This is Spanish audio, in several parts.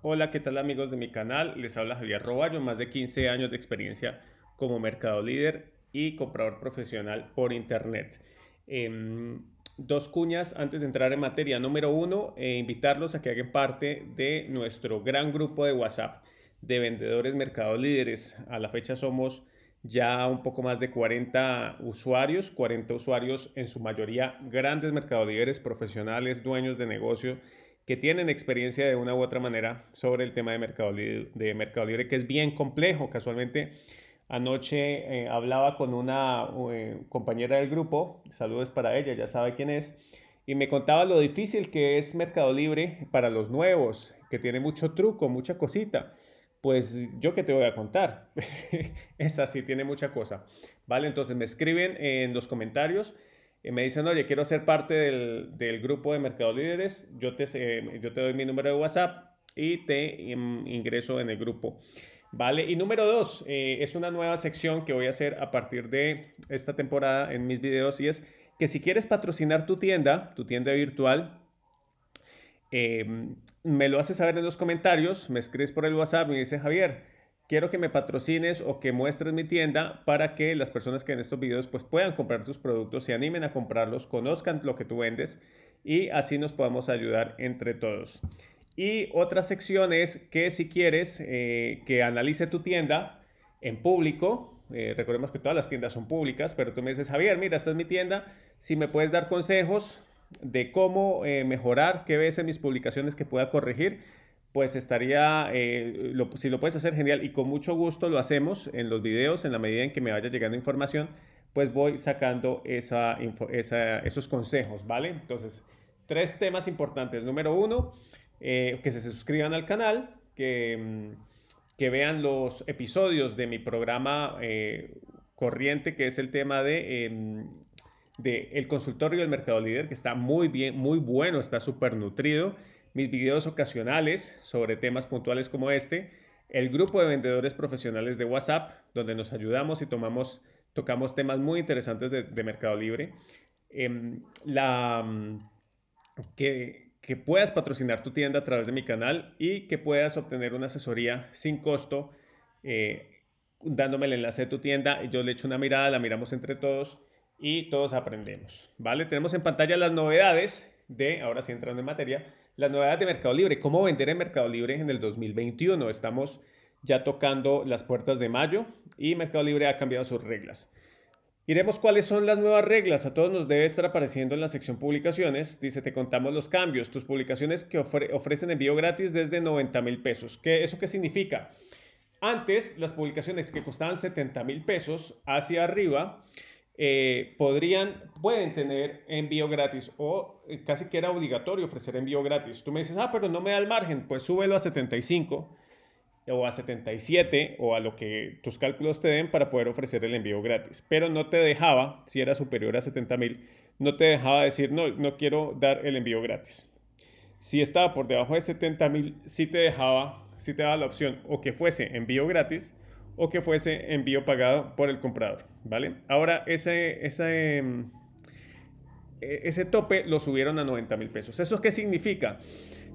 Hola, ¿qué tal amigos de mi canal? Les habla Javier Roballo, más de 15 años de experiencia como mercado líder y comprador profesional por internet. Em, dos cuñas antes de entrar en materia. Número uno, eh, invitarlos a que hagan parte de nuestro gran grupo de WhatsApp de vendedores Mercado líderes. A la fecha somos ya un poco más de 40 usuarios, 40 usuarios en su mayoría grandes Mercado líderes, profesionales, dueños de negocio que tienen experiencia de una u otra manera sobre el tema de Mercado, Libre, que es bien complejo. Casualmente, anoche eh, hablaba con una eh, compañera del grupo, saludos para ella, ya sabe quién es, y me contaba lo difícil que es Mercado Libre para los nuevos, que tiene mucho truco, mucha cosita. Pues yo que te voy a contar, es así tiene mucha cosa. Vale, entonces me escriben en los comentarios me dicen, oye, quiero ser parte del, grupo de mercado líderes, yo te, yo te doy mi número de WhatsApp y te ingreso en el grupo. Vale, y número dos, eh, es una nueva sección que voy a hacer a partir de esta temporada en mis videos y es que si quieres patrocinar tu tienda, tu tienda virtual, eh, me lo haces saber en los comentarios, me escribes por el WhatsApp y me dices, Javier, quiero que me patrocines o que muestres mi tienda para que las personas que en estos videos pues puedan comprar tus productos, se animen a comprarlos, conozcan lo que tú vendes y así nos podamos ayudar entre todos. Y otra sección es que si quieres eh, que analice tu tienda en público, eh, recordemos que todas las tiendas son públicas, pero tú me dices, Javier, mira, esta es mi tienda, si me puedes dar consejos de cómo eh, mejorar, qué ves en mis publicaciones que pueda corregir, pues estaría, eh, si lo puedes hacer, genial. Y con mucho gusto lo hacemos en los videos, en la medida en que me vaya llegando información, pues voy sacando esa, esos consejos, ¿vale? Entonces, tres temas importantes. Número uno, eh, que se suscriban al canal, que, mm, que, vean los episodios de mi programa eh, corriente, que es el tema de de el consultorio del mercado líder que está muy bien, muy bueno, está súper nutrido mis videos ocasionales sobre temas puntuales como este, el grupo de vendedores profesionales de WhatsApp, donde nos ayudamos y tomamos, tocamos temas muy interesantes de, Mercado Libre, em, la, mm, que, puedas patrocinar tu tienda a través de mi canal y que puedas obtener una asesoría sin costo. Eh, dándome el enlace de tu tienda, yo le echo una mirada, la miramos entre todos y todos aprendemos, ¿vale? Tenemos en pantalla las novedades de, ahora sí entrando en materia, la novedad de Mercado Libre, cómo vender en Mercado Libre en el 2021. Estamos ya tocando las puertas de mayo y Mercado Libre ha cambiado sus reglas. Iremos cuáles son las nuevas reglas. A todos nos debe estar apareciendo en la sección publicaciones. Dice, te contamos los cambios. Tus publicaciones que ofrecen envío gratis desde 90 mil pesos. ¿Qué, ¿Eso qué significa? Antes, las publicaciones que costaban 70 mil pesos hacia arriba eh, podrían, pueden tener envío gratis o eh, casi que era obligatorio ofrecer envío gratis. Tú me dices, ah, pero no me da el margen, pues súbelo a 75 o a 77 o a lo que tus cálculos te den para poder ofrecer el envío gratis. Pero no te dejaba, si era superior a 70 mil, no te dejaba decir, no, no quiero dar el envío gratis. Si estaba por debajo de 70 mil, sí te dejaba, sí te daba la opción o que fuese envío gratis o que fuese envío pagado por el comprador, ¿vale? Ahora, ese, ese, mm, e, tope lo subieron a 90 mil pesos. ¿Eso qué significa?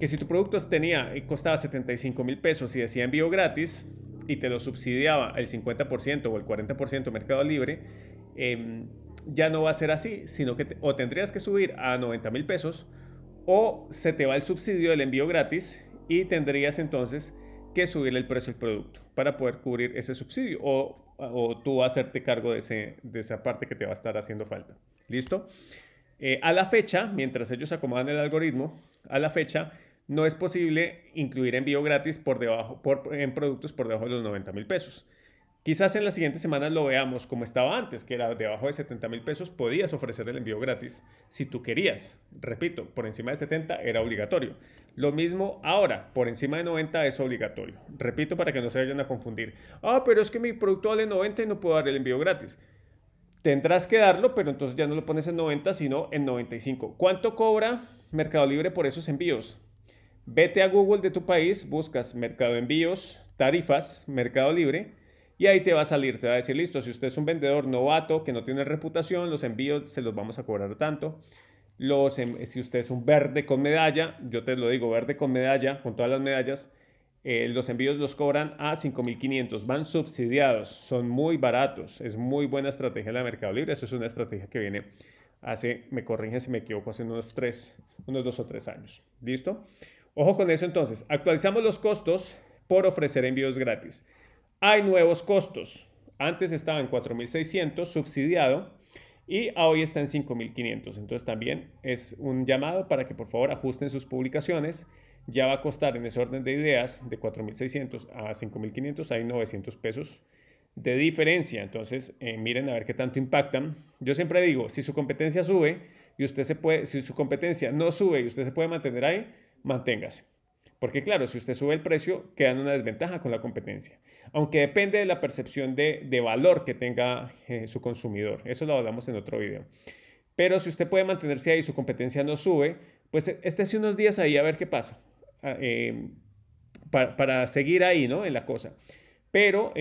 Que si tu producto tenía, eh, costaba 75 mil pesos y decía envío gratis y te lo subsidiaba el 50% o el 40% Mercado Libre, em, ya no va a ser así, sino que o tendrías que subir a 90 mil pesos o se te va el subsidio del envío gratis y tendrías entonces que subir el precio del producto para poder cubrir ese subsidio o, tú hacerte cargo de, esa parte que te va a estar haciendo falta. ¿Listo? Eh, a la fecha, mientras ellos acomodan el algoritmo, a la fecha no es posible incluir envío gratis por debajo, en productos por debajo de los 90 mil pesos. Quizás en las siguientes semanas lo veamos como estaba antes, que era debajo de 70 mil pesos, podías ofrecer el envío gratis si tú querías. Repito, por encima de 70 era obligatorio. Lo mismo ahora, por encima de 90 es obligatorio. Repito para que no se vayan a confundir. Ah, pero es que mi producto vale 90 y no puedo dar el envío gratis. Tendrás que darlo, pero entonces ya no lo pones en 90, sino en 95. ¿Cuánto cobra Mercado Libre por esos envíos? Vete a Google de tu país, buscas Mercado Envíos, tarifas, Mercado Libre y ahí te va a salir, te va a decir, listo, si usted es un vendedor novato que no tiene reputación, los envíos se los vamos a cobrar tanto. Los, em, si usted es un verde con medalla, yo te lo digo, verde con medalla, con todas las medallas, eh, los envíos los cobran a 5.500, van subsidiados, son muy baratos, es muy buena estrategia la Mercado Libre, eso es una estrategia que viene hace, me corrigen si me equivoco, hace unos tres, unos dos o tres años, ¿listo? Ojo con eso entonces, actualizamos los costos por ofrecer envíos gratis hay nuevos costos. Antes estaba en 4.600 subsidiado y hoy está en 5.500. Entonces también es un llamado para que por favor ajusten sus publicaciones. Ya va a costar en ese orden de ideas de 4.600 a 5.500, hay 900 pesos de diferencia. Entonces eh, miren a ver qué tanto impactan. Yo siempre digo, si su competencia sube y usted se puede, si su competencia no sube y usted se puede mantener ahí, manténgase. Porque claro, si usted sube el precio, queda en una desventaja con la competencia. Aunque depende de la percepción de, valor que tenga eh, su consumidor. Eso lo hablamos en otro video. Pero si usted puede mantenerse ahí y su competencia no sube, pues eh, estése unos días ahí a ver qué pasa. Ah, eh, para, seguir ahí, ¿no? En la cosa. Pero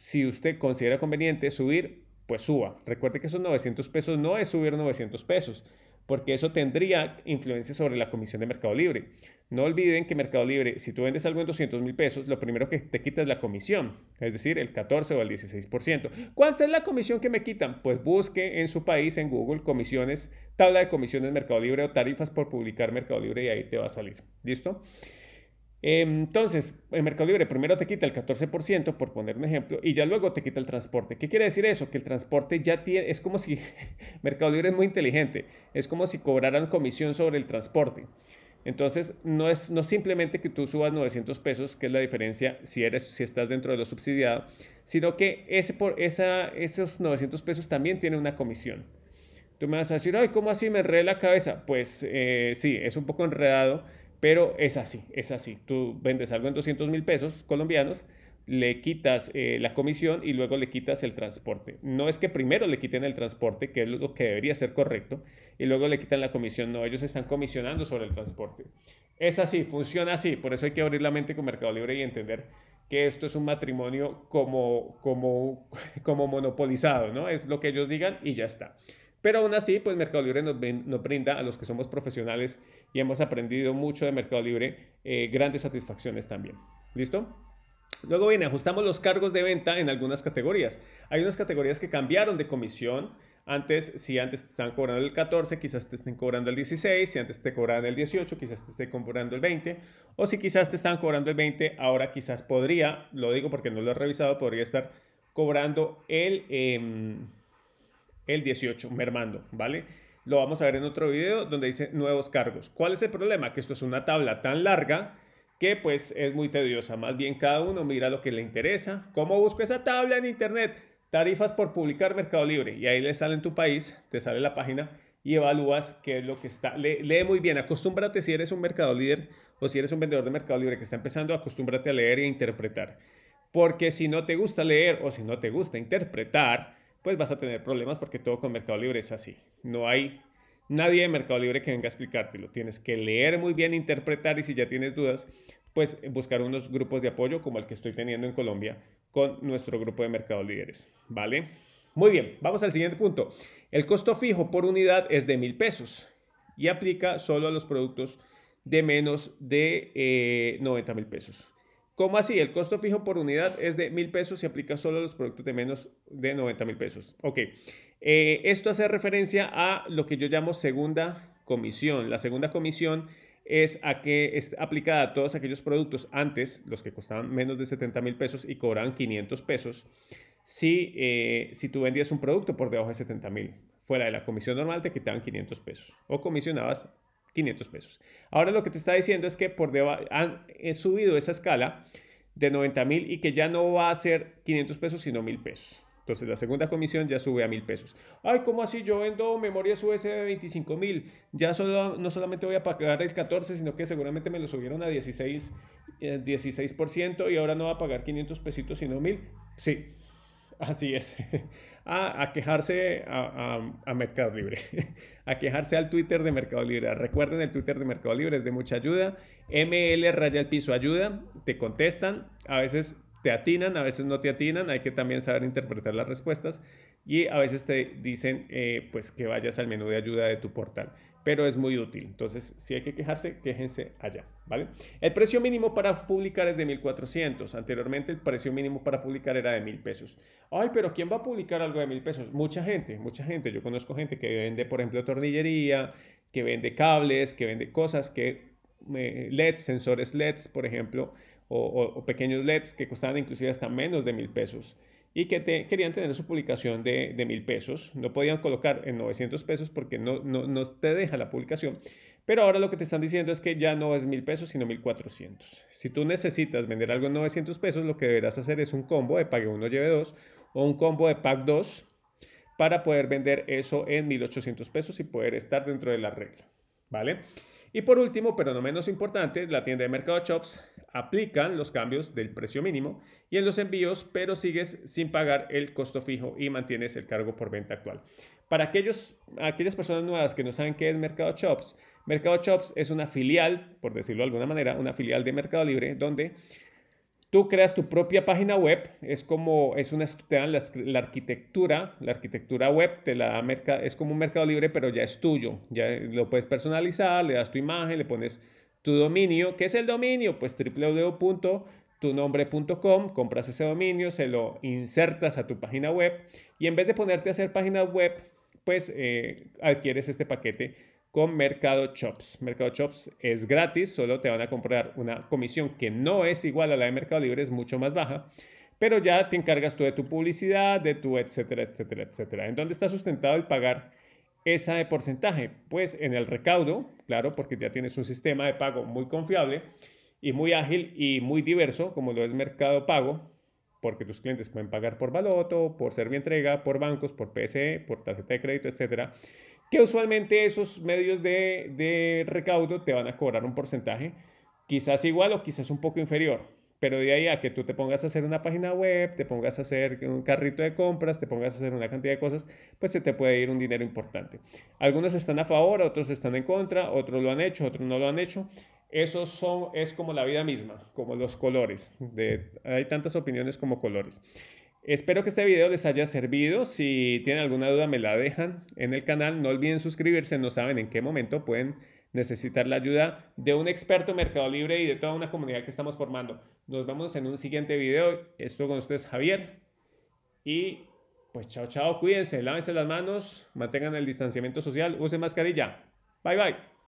si usted considera conveniente subir, pues suba. Recuerde que esos 900 pesos no es subir 900 pesos porque eso tendría influencia sobre la comisión de Mercado Libre. No olviden que Mercado Libre, si tú vendes algo en 200 mil pesos, lo primero que te quita es la comisión, es decir, el 14 o el 16%. ¿Cuánta es la comisión que me quitan? Pues busque en su país, en Google, comisiones, tabla de comisiones Mercado Libre o tarifas por publicar Mercado Libre y ahí te va a salir. ¿Listo? Entonces, el Mercado Libre primero te quita el 14%, por poner un ejemplo, y ya luego te quita el transporte. ¿Qué quiere decir eso? Que el transporte ya tiene, es como si, Mercado Libre es muy inteligente, es como si cobraran comisión sobre el transporte. Entonces, no es no simplemente que tú subas 900 pesos, que es la diferencia si, eres, si estás dentro de lo subsidiado, sino que ese, por, esa, esos 900 pesos también tienen una comisión. Tú me vas a decir, ay, ¿cómo así me enredé la cabeza? Pues eh, sí, es un poco enredado pero es así, es así. Tú vendes algo en 200 mil pesos colombianos, le quitas eh, la comisión y luego le quitas el transporte. No es que primero le quiten el transporte, que es lo que debería ser correcto, y luego le quitan la comisión. No, ellos están comisionando sobre el transporte. Es así, funciona así. Por eso hay que abrir la mente con Mercado Libre y entender que esto es un matrimonio como, como, como monopolizado, ¿no? Es lo que ellos digan y ya está. Pero aún así, pues Mercado Libre nos, brinda a los que somos profesionales y hemos aprendido mucho de Mercado Libre, eh, grandes satisfacciones también. ¿Listo? Luego viene, ajustamos los cargos de venta en algunas categorías. Hay unas categorías que cambiaron de comisión. Antes, si antes te estaban cobrando el 14, quizás te estén cobrando el 16, si antes te cobraban el 18, quizás te estén cobrando el 20, o si quizás te están cobrando el 20, ahora quizás podría, lo digo porque no lo he revisado, podría estar cobrando el... Em, el 18, mermando, ¿vale? Lo vamos a ver en otro video donde dice nuevos cargos. ¿Cuál es el problema? Que esto es una tabla tan larga que pues es muy tediosa. Más bien cada uno mira lo que le interesa. ¿Cómo busco esa tabla en internet? Tarifas por publicar Mercado Libre. Y ahí le sale en tu país, te sale la página y evalúas qué es lo que está. lee muy bien, acostúmbrate si eres un mercado líder o si eres un vendedor de Mercado Libre que está empezando, acostúmbrate a leer y e a interpretar. Porque si no te gusta leer o si no te gusta interpretar, pues vas a tener problemas porque todo con Mercado Libre es así. No hay nadie de Mercado Libre que venga a explicártelo. Tienes que leer muy bien, interpretar y si ya tienes dudas, pues buscar unos grupos de apoyo como el que estoy teniendo en Colombia con nuestro grupo de Mercado Líderes. ¿Vale? Muy bien, vamos al siguiente punto. El costo fijo por unidad es de mil pesos y aplica solo a los productos de menos de 90 eh, mil pesos. ¿Cómo así? El costo fijo por unidad es de mil pesos y aplica solo a los productos de menos de 90 mil pesos. Ok, eh, esto hace referencia a lo que yo llamo segunda comisión. La segunda comisión es a que es aplicada a todos aquellos productos antes, los que costaban menos de 70 mil pesos y cobraban 500 pesos, si, eh, si tú vendías un producto por debajo de 70 mil. Fuera de la comisión normal te quitaban 500 pesos o comisionabas 500 pesos. Ahora lo que te está diciendo es que por han subido esa escala de 90 mil y que ya no va a ser 500 pesos sino 1000 pesos. Entonces la segunda comisión ya sube a 1000 pesos. Ay, ¿cómo así? Yo vendo memorias USB de 25 mil. Ya solo, no solamente voy a pagar el 14, sino que seguramente me lo subieron a 16, 16% eh, y ahora no va a pagar 500 pesitos sino 1000. Sí. Así es. A, quejarse a, a, Mercado Libre. A quejarse al Twitter de Mercado Libre. Recuerden el Twitter de Mercado Libre, es de mucha ayuda. ML raya el piso ayuda. Te contestan. A veces te atinan, a veces no te atinan. Hay que también saber interpretar las respuestas y a veces te dicen eh, pues que vayas al menú de ayuda de tu portal. Pero es muy útil. Entonces, si hay que quejarse, quéjense allá, ¿vale? El precio mínimo para publicar es de 1.400. Anteriormente el precio mínimo para publicar era de 1.000 pesos. Ay, pero ¿quién va a publicar algo de 1.000 pesos? Mucha gente, mucha gente. Yo conozco gente que vende, por ejemplo, tornillería, que vende cables, que vende cosas, que eh, LEDs, sensores LEDs, por ejemplo, o, pequeños LEDs que costaban inclusive hasta menos de 1.000 pesos y que te, querían tener su publicación de, mil pesos. No podían colocar en 900 pesos porque no, no, te deja la publicación. Pero ahora lo que te están diciendo es que ya no es mil pesos, sino 1400. Si tú necesitas vender algo en 900 pesos, lo que deberás hacer es un combo de pague 1, lleve 2 o un combo de pack 2 para poder vender eso en 1800 pesos y poder estar dentro de la regla. ¿Vale? Y por último, pero no menos importante, la tienda de Mercado Shops aplican los cambios del precio mínimo y en los envíos, pero sigues sin pagar el costo fijo y mantienes el cargo por venta actual. Para aquellos, aquellas personas nuevas que no saben qué es Mercado Shops, Mercado Shops es una filial, por decirlo de alguna manera, una filial de Mercado Libre donde tú creas tu propia página web, es como, es una, te dan la, arquitectura, la arquitectura web, te la es como un Mercado Libre, pero ya es tuyo, ya lo puedes personalizar, le das tu imagen, le pones tu dominio. ¿Qué es el dominio? Pues www.tunombre.com, compras ese dominio, se lo insertas a tu página web y en vez de ponerte a hacer página web, pues eh, adquieres este paquete con Mercado Shops. Mercado Shops es gratis, solo te van a comprar una comisión que no es igual a la de Mercado Libre, es mucho más baja pero ya te encargas tú de tu publicidad, de tu etcétera, etcétera, etcétera. ¿En dónde está sustentado el pagar de porcentaje? Pues en el recaudo, claro, porque ya tienes un sistema de pago muy confiable y muy ágil y muy diverso, como lo es Mercado Pago, porque tus clientes pueden pagar por baloto, por entrega, por bancos, por PSE, por tarjeta de crédito, etcétera. Que usualmente esos medios de recaudo te van a cobrar un porcentaje, quizás igual o quizás un poco inferior pero de ahí a que tú te pongas a hacer una página web, te pongas a hacer un carrito de compras, te pongas a hacer una cantidad de cosas, pues se te puede ir un dinero importante. Algunos están a favor, otros están en contra, otros lo han hecho, otros no lo han hecho. Eso son, es como la vida misma, como los colores. hay tantas opiniones como colores. Espero que este video les haya servido. Si tienen alguna duda me la dejan en el canal. No olviden suscribirse, no saben en qué momento pueden necesitar la ayuda de un experto en Mercado Libre y de toda una comunidad que estamos formando. Nos vemos en un siguiente video. Esto con ustedes, Javier. Y pues chao, chao, cuídense, lávense las manos, mantengan el distanciamiento social, use mascarilla. Bye, bye.